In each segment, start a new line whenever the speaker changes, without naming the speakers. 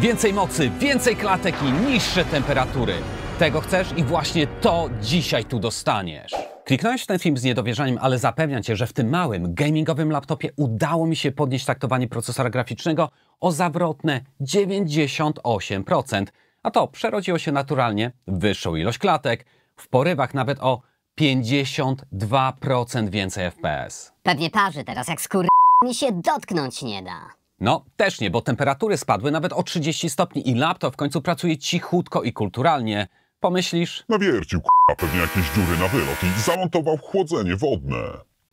Więcej mocy, więcej klatek i niższe temperatury. Tego chcesz i właśnie to dzisiaj tu dostaniesz. Kliknąłeś ten film z niedowierzaniem, ale zapewniam Cię, że w tym małym, gamingowym laptopie udało mi się podnieść taktowanie procesora graficznego o zawrotne 98%, a to przerodziło się naturalnie w wyższą ilość klatek, w porywach nawet o 52% więcej FPS. Pewnie parzy teraz jak skur... mi się dotknąć nie da. No, też nie, bo temperatury spadły nawet o 30 stopni i laptop w końcu pracuje cichutko i kulturalnie. Pomyślisz? Nawiercił k***a pewnie jakieś dziury na wylot i zamontował chłodzenie wodne.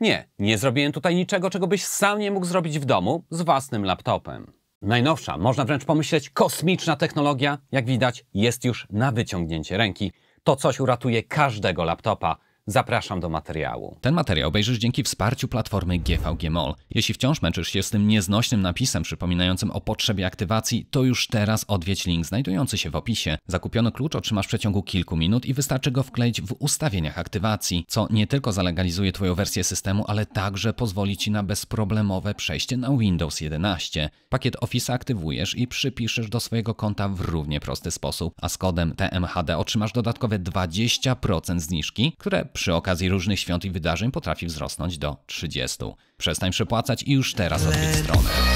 Nie, nie zrobiłem tutaj niczego, czego byś sam nie mógł zrobić w domu z własnym laptopem. Najnowsza, można wręcz pomyśleć, kosmiczna technologia, jak widać, jest już na wyciągnięcie ręki. To coś uratuje każdego laptopa. Zapraszam do materiału. Ten materiał obejrzysz dzięki wsparciu platformy GVG Mall. Jeśli wciąż męczysz się z tym nieznośnym napisem przypominającym o potrzebie aktywacji, to już teraz odwiedź link znajdujący się w opisie. Zakupiony klucz otrzymasz w przeciągu kilku minut i wystarczy go wkleić w ustawieniach aktywacji, co nie tylko zalegalizuje Twoją wersję systemu, ale także pozwoli Ci na bezproblemowe przejście na Windows 11. Pakiet Office aktywujesz i przypiszesz do swojego konta w równie prosty sposób, a z kodem TMHD otrzymasz dodatkowe 20% zniżki, które przy okazji różnych świąt i wydarzeń potrafi wzrosnąć do 30. Przestań przepłacać i już teraz odwiedź stronę.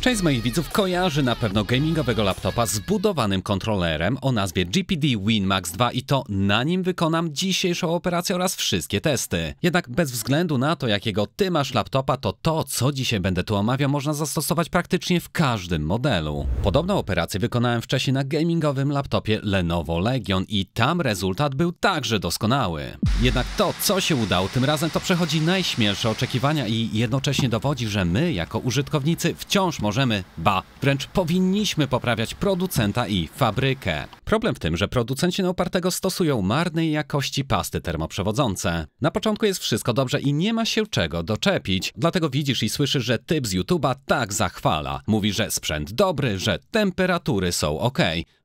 Część z moich widzów kojarzy na pewno gamingowego laptopa z budowanym kontrolerem o nazwie GPD WinMax 2 i to na nim wykonam dzisiejszą operację oraz wszystkie testy. Jednak bez względu na to, jakiego ty masz laptopa, to to, co dzisiaj będę tu omawiał, można zastosować praktycznie w każdym modelu. Podobną operację wykonałem wcześniej na gamingowym laptopie Lenovo Legion i tam rezultat był także doskonały. Jednak to, co się udało tym razem, to przechodzi najśmielsze oczekiwania i jednocześnie dowodzi, że my, jako użytkownicy, wciąż możemy możemy, ba, wręcz powinniśmy poprawiać producenta i fabrykę. Problem w tym, że producenci Neopartego stosują marnej jakości pasty termoprzewodzące. Na początku jest wszystko dobrze i nie ma się czego doczepić, dlatego widzisz i słyszysz, że typ z YouTube'a tak zachwala. Mówi, że sprzęt dobry, że temperatury są ok.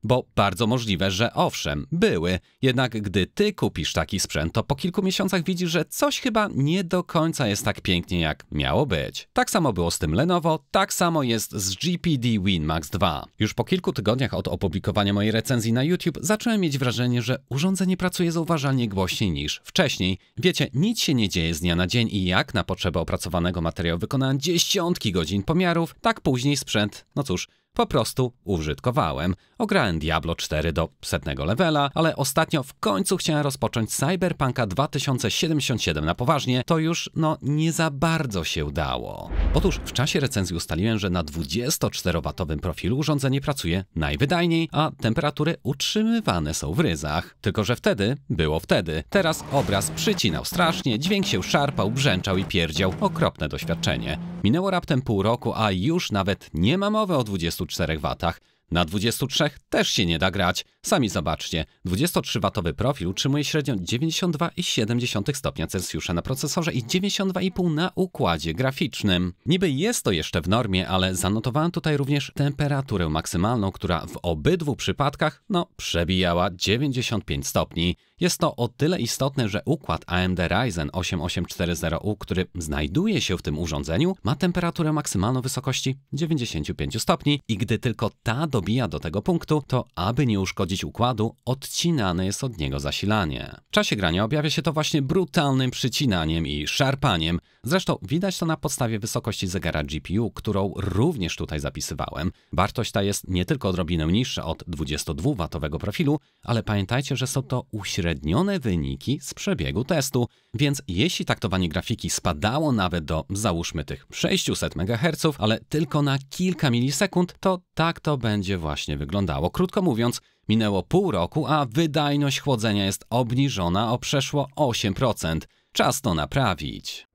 Bo bardzo możliwe, że owszem, były, jednak gdy ty kupisz taki sprzęt, to po kilku miesiącach widzisz, że coś chyba nie do końca jest tak pięknie, jak miało być. Tak samo było z tym Lenovo, tak samo jest z GPD WinMax 2. Już po kilku tygodniach od opublikowania mojej recenzji na YouTube zacząłem mieć wrażenie, że urządzenie pracuje zauważalnie głośniej niż wcześniej. Wiecie, nic się nie dzieje z dnia na dzień i jak na potrzeby opracowanego materiału wykonałem dziesiątki godzin pomiarów, tak później sprzęt, no cóż, po prostu użytkowałem. Ograłem Diablo 4 do setnego levela, ale ostatnio w końcu chciałem rozpocząć Cyberpunka 2077 na poważnie. To już, no, nie za bardzo się udało. Otóż w czasie recenzji ustaliłem, że na 24-watowym profilu urządzenie pracuje najwydajniej, a temperatury utrzymywane są w ryzach. Tylko, że wtedy było wtedy. Teraz obraz przycinał strasznie, dźwięk się szarpał, brzęczał i pierdział. Okropne doświadczenie. Minęło raptem pół roku, a już nawet nie ma mowy o 20 24 Na 23 też się nie da grać. Sami zobaczcie, 23-watowy profil utrzymuje średnio 92,7 stopnia Celsjusza na procesorze i 92,5 na układzie graficznym. Niby jest to jeszcze w normie, ale zanotowałem tutaj również temperaturę maksymalną, która w obydwu przypadkach, no, przebijała 95 stopni. Jest to o tyle istotne, że układ AMD Ryzen 8840U, który znajduje się w tym urządzeniu, ma temperaturę maksymalną wysokości 95 stopni i gdy tylko ta dobija do tego punktu, to aby nie uszkodzić układu, odcinane jest od niego zasilanie. W czasie grania objawia się to właśnie brutalnym przycinaniem i szarpaniem, Zresztą widać to na podstawie wysokości zegara GPU, którą również tutaj zapisywałem. Wartość ta jest nie tylko odrobinę niższa od 22W profilu, ale pamiętajcie, że są to uśrednione wyniki z przebiegu testu, więc jeśli taktowanie grafiki spadało nawet do załóżmy tych 600 MHz, ale tylko na kilka milisekund, to tak to będzie właśnie wyglądało. Krótko mówiąc, minęło pół roku, a wydajność chłodzenia jest obniżona o przeszło 8%. Czas to naprawić.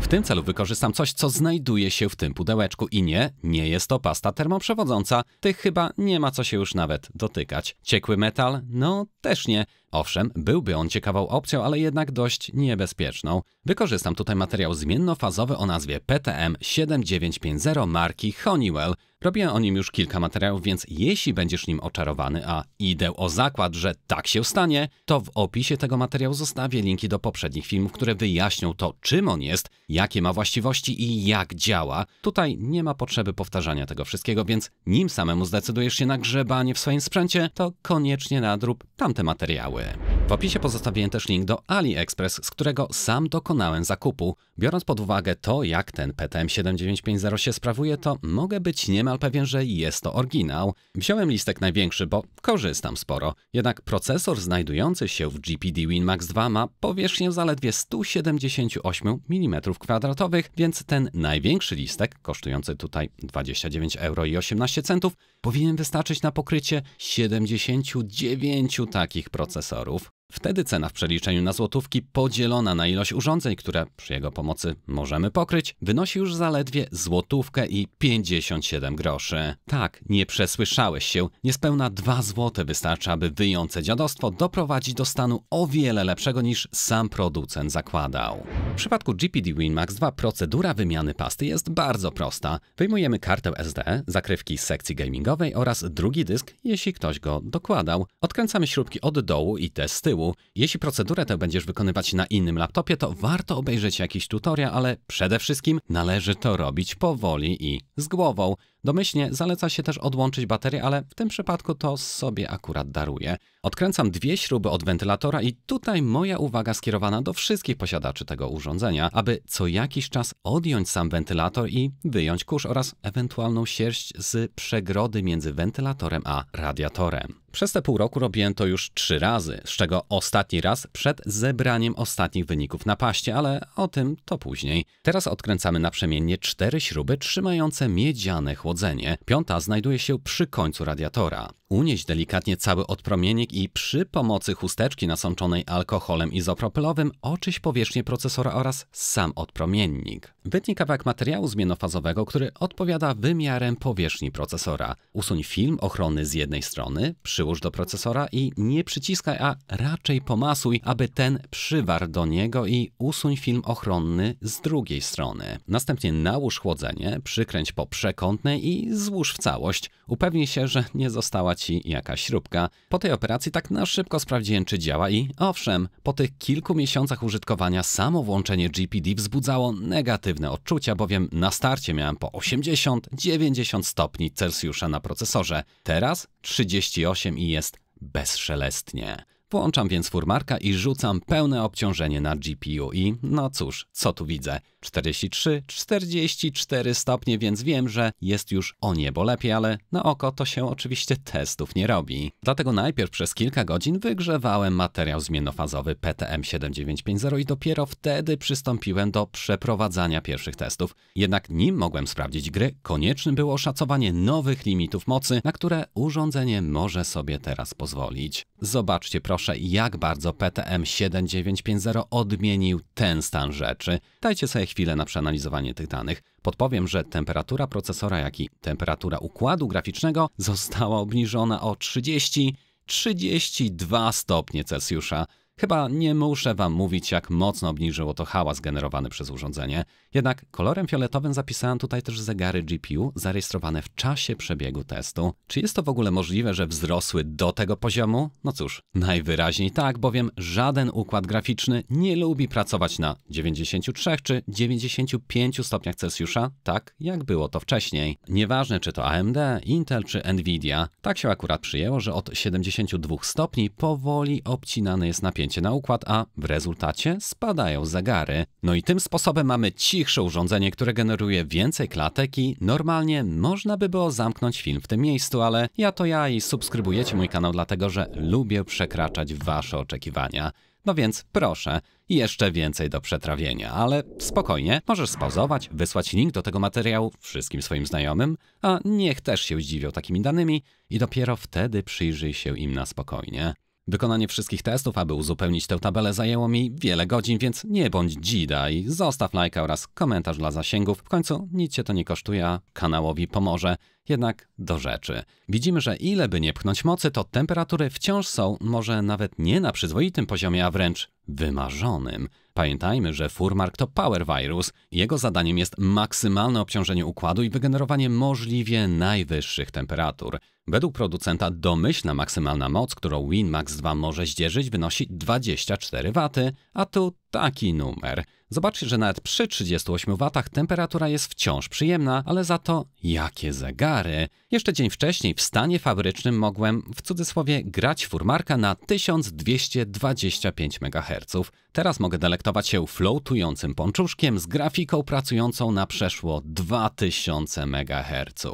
W tym celu wykorzystam coś, co znajduje się w tym pudełeczku i nie, nie jest to pasta termoprzewodząca, tych chyba nie ma co się już nawet dotykać. Ciekły metal? No też nie. Owszem, byłby on ciekawą opcją, ale jednak dość niebezpieczną. Wykorzystam tutaj materiał zmiennofazowy o nazwie PTM 7950 marki Honeywell. Robiłem o nim już kilka materiałów, więc jeśli będziesz nim oczarowany, a idę o zakład, że tak się stanie, to w opisie tego materiału zostawię linki do poprzednich filmów, które wyjaśnią to, czym on jest, jakie ma właściwości i jak działa. Tutaj nie ma potrzeby powtarzania tego wszystkiego, więc nim samemu zdecydujesz się na grzebanie w swoim sprzęcie, to koniecznie nadrób tamte materiały. W opisie pozostawiłem też link do AliExpress, z którego sam dokonałem zakupu. Biorąc pod uwagę to, jak ten PTM 7950 się sprawuje, to mogę być nie niemal pewien, że jest to oryginał. Wziąłem listek największy, bo korzystam sporo. Jednak procesor znajdujący się w GPD WinMax 2 ma powierzchnię zaledwie 178 mm2, więc ten największy listek, kosztujący tutaj 29 euro i 18 centów, powinien wystarczyć na pokrycie 79 takich procesorów. Wtedy cena w przeliczeniu na złotówki podzielona na ilość urządzeń, które przy jego pomocy możemy pokryć, wynosi już zaledwie złotówkę i 57 groszy. Tak, nie przesłyszałeś się, niespełna 2 złote wystarczy, aby wyjące dziadostwo doprowadzić do stanu o wiele lepszego niż sam producent zakładał. W przypadku GPD WinMax 2 procedura wymiany pasty jest bardzo prosta. Wyjmujemy kartę SD, zakrywki z sekcji gamingowej oraz drugi dysk, jeśli ktoś go dokładał. Odkręcamy śrubki od dołu i te z tyłu tyłu. Jeśli procedurę tę będziesz wykonywać na innym laptopie, to warto obejrzeć jakiś tutorial, ale przede wszystkim należy to robić powoli i z głową. Domyślnie zaleca się też odłączyć baterię, ale w tym przypadku to sobie akurat daruję. Odkręcam dwie śruby od wentylatora i tutaj moja uwaga skierowana do wszystkich posiadaczy tego urządzenia, aby co jakiś czas odjąć sam wentylator i wyjąć kurz oraz ewentualną sierść z przegrody między wentylatorem a radiatorem. Przez te pół roku robiłem to już trzy razy, z czego ostatni raz przed zebraniem ostatnich wyników na paście, ale o tym to później. Teraz odkręcamy naprzemiennie cztery śruby trzymające miedziane chłodzenie chłodzenie. Piąta znajduje się przy końcu radiatora. Unieś delikatnie cały odpromiennik i przy pomocy chusteczki nasączonej alkoholem izopropylowym oczyś powierzchnię procesora oraz sam odpromiennik. Wytnij kawałek materiału zmienofazowego, który odpowiada wymiarem powierzchni procesora. Usuń film ochrony z jednej strony, przyłóż do procesora i nie przyciskaj, a raczej pomasuj, aby ten przywarł do niego i usuń film ochronny z drugiej strony. Następnie nałóż chłodzenie, przykręć po przekątnej i złóż w całość. Upewnij się, że nie została traci jakaś śrubka. Po tej operacji tak na szybko sprawdziłem, czy działa i owszem, po tych kilku miesiącach użytkowania samo włączenie GPD wzbudzało negatywne odczucia, bowiem na starcie miałem po 80-90 stopni Celsjusza na procesorze. Teraz 38 i jest bezszelestnie. Włączam więc furmarka i rzucam pełne obciążenie na GPU i no cóż, co tu widzę? 43, 44 stopnie, więc wiem, że jest już o niebo lepiej, ale na oko to się oczywiście testów nie robi. Dlatego najpierw przez kilka godzin wygrzewałem materiał zmienofazowy PTM7950 i dopiero wtedy przystąpiłem do przeprowadzania pierwszych testów. Jednak nim mogłem sprawdzić gry, koniecznym było oszacowanie nowych limitów mocy, na które urządzenie może sobie teraz pozwolić. Zobaczcie proszę, jak bardzo PTM7950 odmienił ten stan rzeczy. Dajcie sobie chwilę chwilę na przeanalizowanie tych danych. Podpowiem, że temperatura procesora, jak i temperatura układu graficznego została obniżona o 30 32 stopnie Celsjusza. Chyba nie muszę wam mówić, jak mocno obniżyło to hałas generowany przez urządzenie, jednak kolorem fioletowym zapisałem tutaj też zegary GPU zarejestrowane w czasie przebiegu testu. Czy jest to w ogóle możliwe, że wzrosły do tego poziomu? No cóż, najwyraźniej tak, bowiem żaden układ graficzny nie lubi pracować na 93 czy 95 stopniach Celsjusza, tak jak było to wcześniej. Nieważne czy to AMD, Intel czy Nvidia, tak się akurat przyjęło, że od 72 stopni powoli obcinany jest napięcie napięcie na układ, a w rezultacie spadają zegary. No i tym sposobem mamy cichsze urządzenie, które generuje więcej klatek i normalnie można by było zamknąć film w tym miejscu, ale ja to ja i subskrybujecie mój kanał dlatego, że lubię przekraczać wasze oczekiwania. No więc proszę, jeszcze więcej do przetrawienia, ale spokojnie, możesz spozować, wysłać link do tego materiału wszystkim swoim znajomym, a niech też się zdziwią takimi danymi i dopiero wtedy przyjrzyj się im na spokojnie. Wykonanie wszystkich testów, aby uzupełnić tę tabelę zajęło mi wiele godzin, więc nie bądź dzida i zostaw lajka oraz komentarz dla zasięgów. W końcu nic cię to nie kosztuje, a kanałowi pomoże. Jednak do rzeczy. Widzimy, że ile by nie pchnąć mocy, to temperatury wciąż są może nawet nie na przyzwoitym poziomie, a wręcz wymarzonym. Pamiętajmy, że Furmark to power virus. Jego zadaniem jest maksymalne obciążenie układu i wygenerowanie możliwie najwyższych temperatur. Według producenta domyślna maksymalna moc, którą WinMax 2 może zdzierzyć wynosi 24 W, a tu taki numer. Zobaczcie, że nawet przy 38 W temperatura jest wciąż przyjemna, ale za to jakie zegary. Jeszcze dzień wcześniej w stanie fabrycznym mogłem w cudzysłowie grać furmarka na 1225 MHz. Teraz mogę delektować się floatującym ponczuszkiem z grafiką pracującą na przeszło 2000 MHz.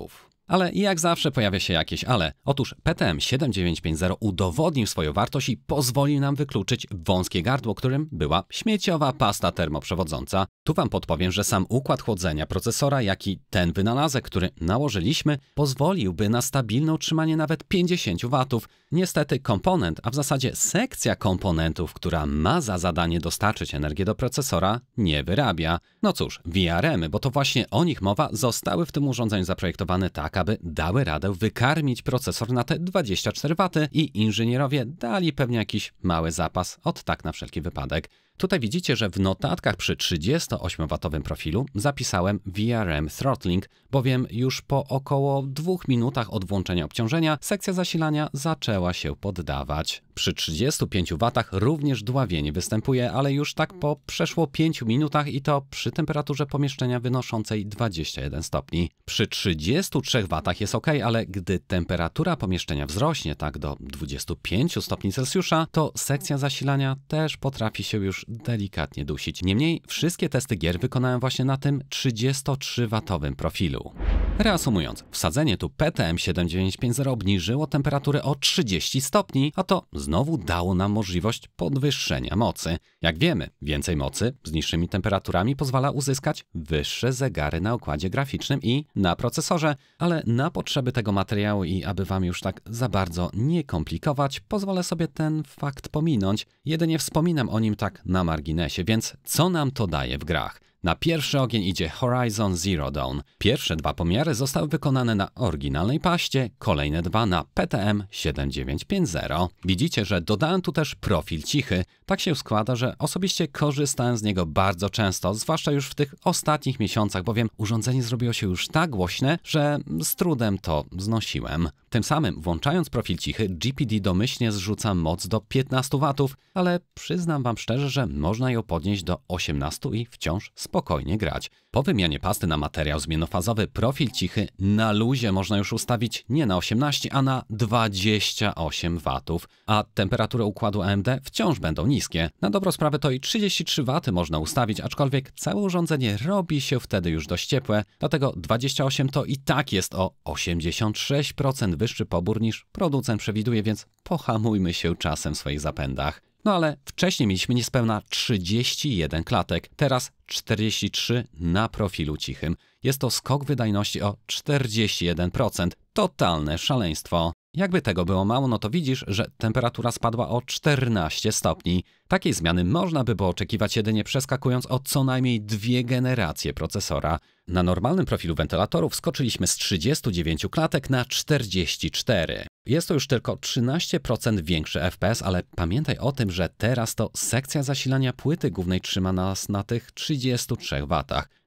Ale jak zawsze pojawia się jakieś ale. Otóż PTM 7950 udowodnił swoją wartość i pozwolił nam wykluczyć wąskie gardło, którym była śmieciowa pasta termoprzewodząca. Tu Wam podpowiem, że sam układ chłodzenia procesora, jak i ten wynalazek, który nałożyliśmy, pozwoliłby na stabilne utrzymanie nawet 50 W. Niestety komponent, a w zasadzie sekcja komponentów, która ma za zadanie dostarczyć energię do procesora, nie wyrabia. No cóż, VRM, y, bo to właśnie o nich mowa, zostały w tym urządzeniu zaprojektowane tak, aby dały radę wykarmić procesor na te 24 W i inżynierowie dali pewnie jakiś mały zapas od tak na wszelki wypadek. Tutaj widzicie, że w notatkach przy 38W profilu zapisałem VRM throttling, bowiem już po około 2 minutach od włączenia obciążenia sekcja zasilania zaczęła się poddawać. Przy 35 W również dławienie występuje, ale już tak po przeszło 5 minutach i to przy temperaturze pomieszczenia wynoszącej 21 stopni. Przy 33 W jest ok, ale gdy temperatura pomieszczenia wzrośnie tak do 25 stopni Celsjusza, to sekcja zasilania też potrafi się już delikatnie dusić. Niemniej wszystkie testy gier wykonałem właśnie na tym 33-watowym profilu. Reasumując, wsadzenie tu PTM 7950 obniżyło temperaturę o 30 stopni, a to znowu dało nam możliwość podwyższenia mocy. Jak wiemy, więcej mocy z niższymi temperaturami pozwala uzyskać wyższe zegary na okładzie graficznym i na procesorze, ale na potrzeby tego materiału i aby Wam już tak za bardzo nie komplikować, pozwolę sobie ten fakt pominąć. Jedynie wspominam o nim tak na marginesie, więc co nam to daje w grach? Na pierwszy ogień idzie Horizon Zero Dawn. Pierwsze dwa pomiary zostały wykonane na oryginalnej paście, kolejne dwa na PTM 7950. Widzicie, że dodałem tu też profil cichy, tak się składa, że osobiście korzystałem z niego bardzo często, zwłaszcza już w tych ostatnich miesiącach, bowiem urządzenie zrobiło się już tak głośne, że z trudem to znosiłem. Tym samym, włączając profil cichy, GPD domyślnie zrzuca moc do 15 W, ale przyznam Wam szczerze, że można ją podnieść do 18 i wciąż spokojnie grać. Po wymianie pasty na materiał zmienofazowy profil cichy na luzie można już ustawić nie na 18, a na 28 W, a temperatury układu AMD wciąż będą niskie niskie. Na dobrą sprawę to i 33 W można ustawić, aczkolwiek całe urządzenie robi się wtedy już dość ciepłe, dlatego 28 to i tak jest o 86% wyższy pobór niż producent przewiduje, więc pohamujmy się czasem w swoich zapędach. No ale wcześniej mieliśmy niespełna 31 klatek, teraz 43 na profilu cichym. Jest to skok wydajności o 41%. Totalne szaleństwo. Jakby tego było mało, no to widzisz, że temperatura spadła o 14 stopni. Takiej zmiany można by było oczekiwać jedynie przeskakując o co najmniej dwie generacje procesora. Na normalnym profilu wentylatorów skoczyliśmy z 39 klatek na 44. Jest to już tylko 13% większy FPS, ale pamiętaj o tym, że teraz to sekcja zasilania płyty głównej trzyma nas na tych 33 W.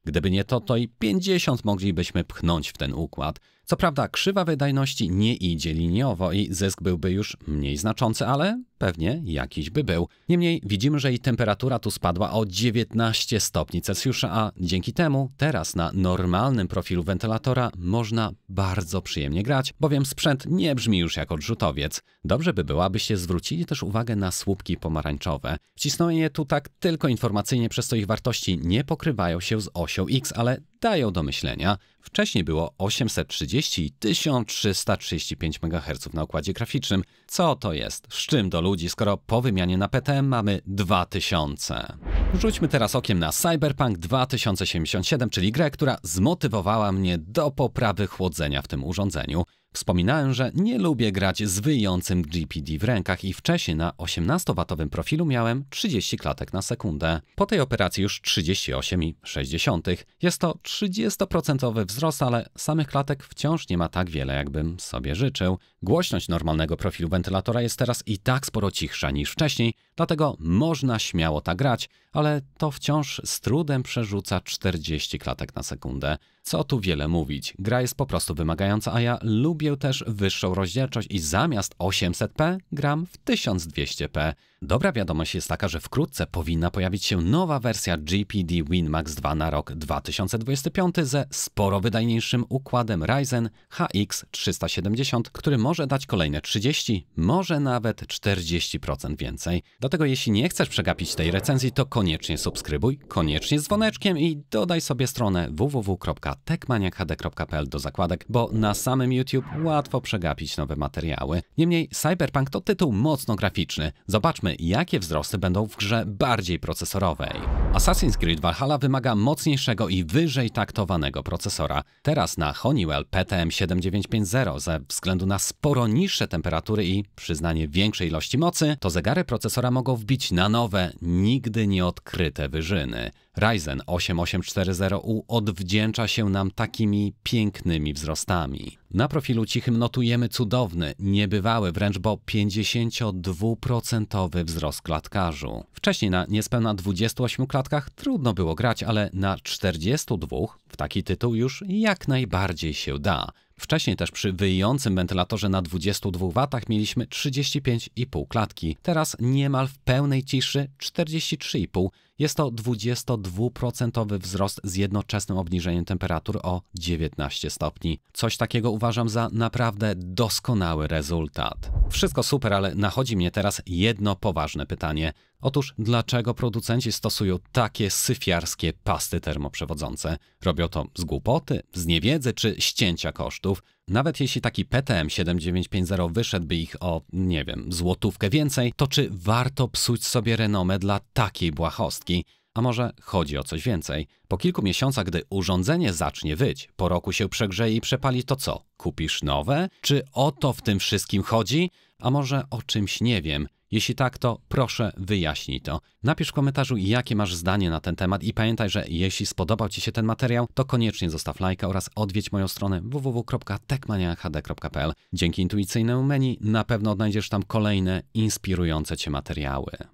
Gdyby nie to, to i 50 moglibyśmy pchnąć w ten układ. Co prawda, krzywa wydajności nie idzie liniowo i zysk byłby już mniej znaczący, ale pewnie jakiś by był. Niemniej widzimy, że i temperatura tu spadła o 19 stopni Celsjusza, a dzięki temu teraz na normalnym profilu wentylatora można bardzo przyjemnie grać, bowiem sprzęt nie brzmi już jak odrzutowiec. Dobrze by było, abyście zwrócili też uwagę na słupki pomarańczowe. Wcisnąłem je tu tak tylko informacyjnie, przez co ich wartości nie pokrywają się z osią X, ale dają do myślenia. Wcześniej było 830 i 1335 MHz na układzie graficznym. Co to jest? Z czym do ludzi, skoro po wymianie na PTM mamy 2000. Rzućmy teraz okiem na Cyberpunk 2077, czyli grę, która zmotywowała mnie do poprawy chłodzenia w tym urządzeniu. Wspominałem, że nie lubię grać z wyjącym GPD w rękach i wcześniej na 18 watowym profilu miałem 30 klatek na sekundę. Po tej operacji już 38,6. Jest to 30% wzrost, ale samych klatek wciąż nie ma tak wiele, jakbym sobie życzył. Głośność normalnego profilu wentylatora jest teraz i tak sporo cichsza niż wcześniej, dlatego można śmiało tak grać, ale to wciąż z trudem przerzuca 40 klatek na sekundę. Co tu wiele mówić, gra jest po prostu wymagająca, a ja lubię też wyższą rozdzielczość i zamiast 800p gram w 1200p. Dobra wiadomość jest taka, że wkrótce powinna pojawić się nowa wersja GPD WinMax 2 na rok 2025 ze sporo wydajniejszym układem Ryzen HX 370, który może dać kolejne 30, może nawet 40% więcej. Dlatego jeśli nie chcesz przegapić tej recenzji, to koniecznie subskrybuj, koniecznie z dzwoneczkiem i dodaj sobie stronę www.techmaniachd.pl do zakładek, bo na samym YouTube łatwo przegapić nowe materiały. Niemniej Cyberpunk to tytuł mocno graficzny. Zobaczmy jakie wzrosty będą w grze bardziej procesorowej. Assassin's Creed Valhalla wymaga mocniejszego i wyżej taktowanego procesora. Teraz na Honeywell PTM7950 ze względu na sporo niższe temperatury i przyznanie większej ilości mocy, to zegary procesora mogą wbić na nowe, nigdy nieodkryte wyżyny. Ryzen 8840U odwdzięcza się nam takimi pięknymi wzrostami. Na profilu cichym notujemy cudowny, niebywały wręcz bo 52% wzrost klatkarzu. Wcześniej na niespełna 28 klatkach trudno było grać, ale na 42 taki tytuł już jak najbardziej się da. Wcześniej też przy wyjącym wentylatorze na 22 W mieliśmy 35,5 klatki, teraz niemal w pełnej ciszy 43,5. Jest to 22% wzrost z jednoczesnym obniżeniem temperatur o 19 stopni. Coś takiego uważam za naprawdę doskonały rezultat. Wszystko super, ale nachodzi mnie teraz jedno poważne pytanie. Otóż dlaczego producenci stosują takie syfiarskie pasty termoprzewodzące? Robią to z głupoty, z niewiedzy czy ścięcia kosztów. Nawet jeśli taki PTM 7950 wyszedłby ich o, nie wiem, złotówkę więcej, to czy warto psuć sobie renomę dla takiej błahostki? A może chodzi o coś więcej? Po kilku miesiącach, gdy urządzenie zacznie wyć, po roku się przegrzeje i przepali, to co? Kupisz nowe? Czy o to w tym wszystkim chodzi? A może o czymś nie wiem? Jeśli tak, to proszę wyjaśnij to. Napisz w komentarzu, jakie masz zdanie na ten temat i pamiętaj, że jeśli spodobał Ci się ten materiał, to koniecznie zostaw lajka oraz odwiedź moją stronę www.techmaniahd.pl. Dzięki intuicyjnemu menu na pewno odnajdziesz tam kolejne inspirujące Cię materiały.